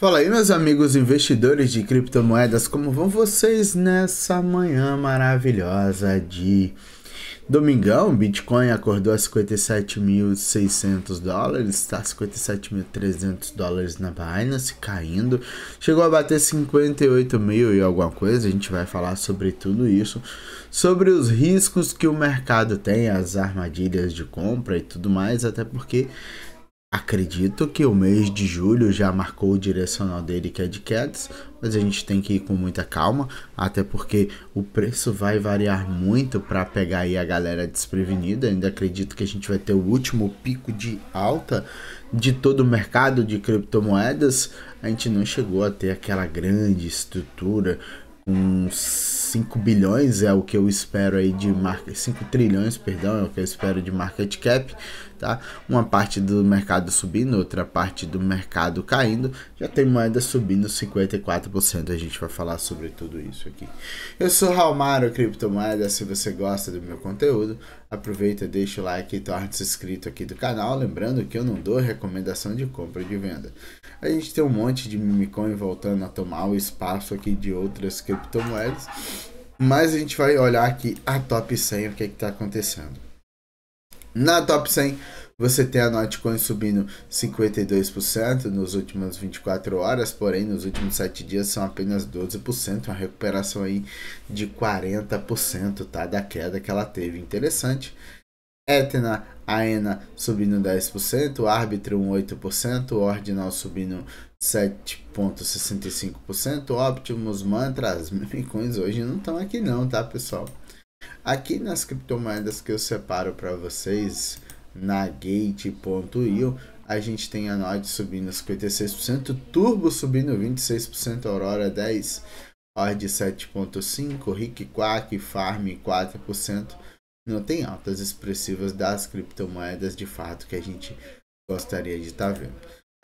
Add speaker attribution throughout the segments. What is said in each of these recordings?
Speaker 1: Fala aí, meus amigos investidores de criptomoedas, como vão vocês nessa manhã maravilhosa de domingão? Bitcoin acordou a 57.600 dólares, está 57.300 dólares na Binance, caindo, chegou a bater 58 mil e alguma coisa. A gente vai falar sobre tudo isso, sobre os riscos que o mercado tem, as armadilhas de compra e tudo mais, até porque Acredito que o mês de julho já marcou o direcional dele que é de quedas, mas a gente tem que ir com muita calma, até porque o preço vai variar muito para pegar aí a galera desprevenida. Ainda acredito que a gente vai ter o último pico de alta de todo o mercado de criptomoedas. A gente não chegou a ter aquela grande estrutura com 5 bilhões é o que eu espero aí de market 5 trilhões, perdão, é o que eu espero de market cap tá? Uma parte do mercado subindo, outra parte do mercado caindo. Já tem moeda subindo 54%. A gente vai falar sobre tudo isso aqui. Eu sou Raul Maro, Criptomoeda. Se você gosta do meu conteúdo, aproveita, deixa o like e torna se inscrito aqui do canal. Lembrando que eu não dou recomendação de compra e de venda. A gente tem um monte de Mimicoin voltando a tomar o espaço aqui de outras criptomoedas. Mas a gente vai olhar aqui a top 100, o que é está acontecendo. Na top 100, você tem a Dogecoin subindo 52% nos últimas 24 horas, porém nos últimos 7 dias são apenas 12%, uma recuperação aí de 40%, tá, da queda que ela teve. Interessante. Etna, Aena subindo 10%, Arbitrum 8%, Ordinal subindo 7,65%, Optimus, Mantras, Mimicoins hoje não estão aqui não, tá pessoal? Aqui nas criptomoedas que eu separo para vocês, na Gate.io, a gente tem a Nod subindo 56%, Turbo subindo 26%, Aurora 10%, Ord 7.5%, Rick Quack, Farm 4%. Não tem altas expressivas das criptomoedas de fato que a gente gostaria de estar tá vendo.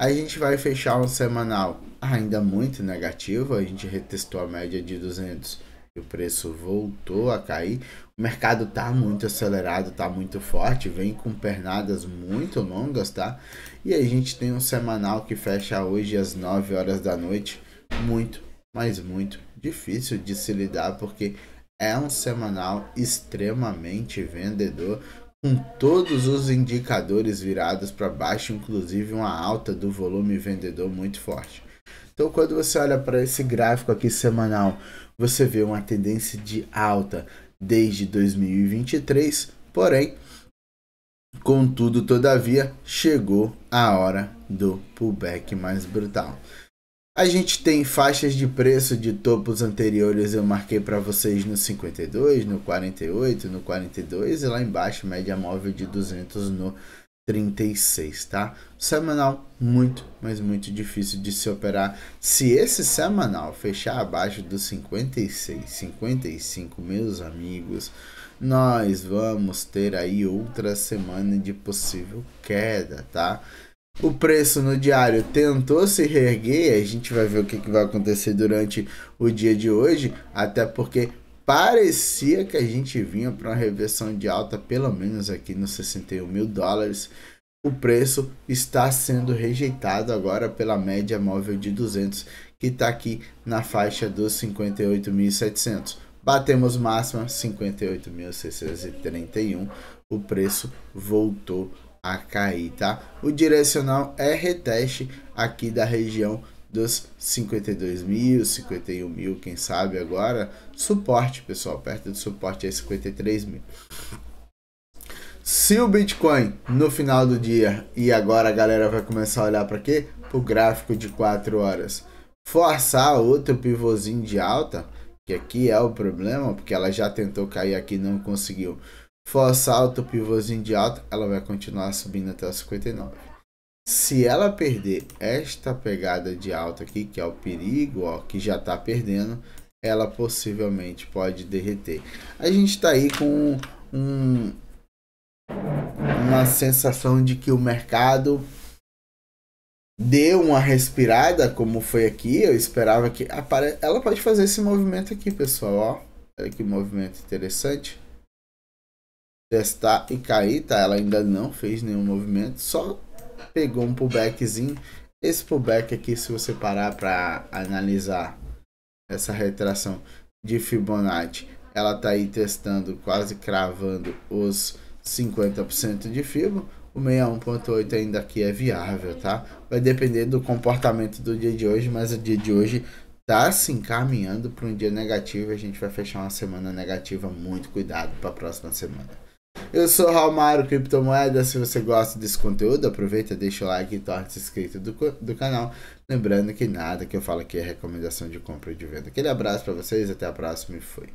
Speaker 1: A gente vai fechar um semanal ainda muito negativo, a gente retestou a média de 200 o preço voltou a cair. O mercado tá muito acelerado, tá muito forte, vem com pernadas muito longas, tá? E a gente tem um semanal que fecha hoje às 9 horas da noite, muito, mas muito difícil de se lidar porque é um semanal extremamente vendedor, com todos os indicadores virados para baixo, inclusive uma alta do volume vendedor muito forte. Então, quando você olha para esse gráfico aqui semanal, você vê uma tendência de alta desde 2023, porém, contudo, todavia, chegou a hora do pullback mais brutal. A gente tem faixas de preço de topos anteriores, eu marquei para vocês no 52, no 48, no 42 e lá embaixo média móvel de 200 no 36, tá? Semanal muito, mas muito difícil de se operar. Se esse semanal fechar abaixo dos 56, 55, meus amigos, nós vamos ter aí outra semana de possível queda, tá? O preço no diário tentou se reerguer, a gente vai ver o que, que vai acontecer durante o dia de hoje, até porque parecia que a gente vinha para uma reversão de alta, pelo menos aqui nos 61 mil dólares. O preço está sendo rejeitado agora pela média móvel de 200, que está aqui na faixa dos 58.700. Batemos máxima 58.631. O preço voltou a cair, tá? O direcional é reteste aqui da região dos 52 mil, 51 mil, quem sabe agora. Suporte, pessoal, perto do suporte é 53 mil. Se o Bitcoin no final do dia, e agora a galera vai começar a olhar para quê? Para o gráfico de 4 horas. Forçar outro pivôzinho de alta, que aqui é o problema, porque ela já tentou cair aqui e não conseguiu. Forçar outro pivôzinho de alta, ela vai continuar subindo até 59. Se ela perder esta pegada de alta aqui, que é o perigo, ó, que já está perdendo, ela possivelmente pode derreter. A gente está aí com um, uma sensação de que o mercado deu uma respirada, como foi aqui. Eu esperava que... Apare... Ela pode fazer esse movimento aqui, pessoal, ó. Olha que movimento interessante. Testar e cair, tá? Ela ainda não fez nenhum movimento, só pegou um pullbackzinho. Esse pullback aqui, se você parar para analisar essa retração de Fibonacci, ela tá aí testando, quase cravando os 50% de Fibo. O 61.8 ainda aqui é viável, tá? Vai depender do comportamento do dia de hoje, mas o dia de hoje tá se encaminhando para um dia negativo. A gente vai fechar uma semana negativa. Muito cuidado para a próxima semana. Eu sou o Raumaro Criptomoedas. Se você gosta desse conteúdo, aproveita, deixa o like e torce se inscrito do, do canal. Lembrando que nada que eu falo aqui é recomendação de compra e de venda. Aquele abraço para vocês, até a próxima e fui.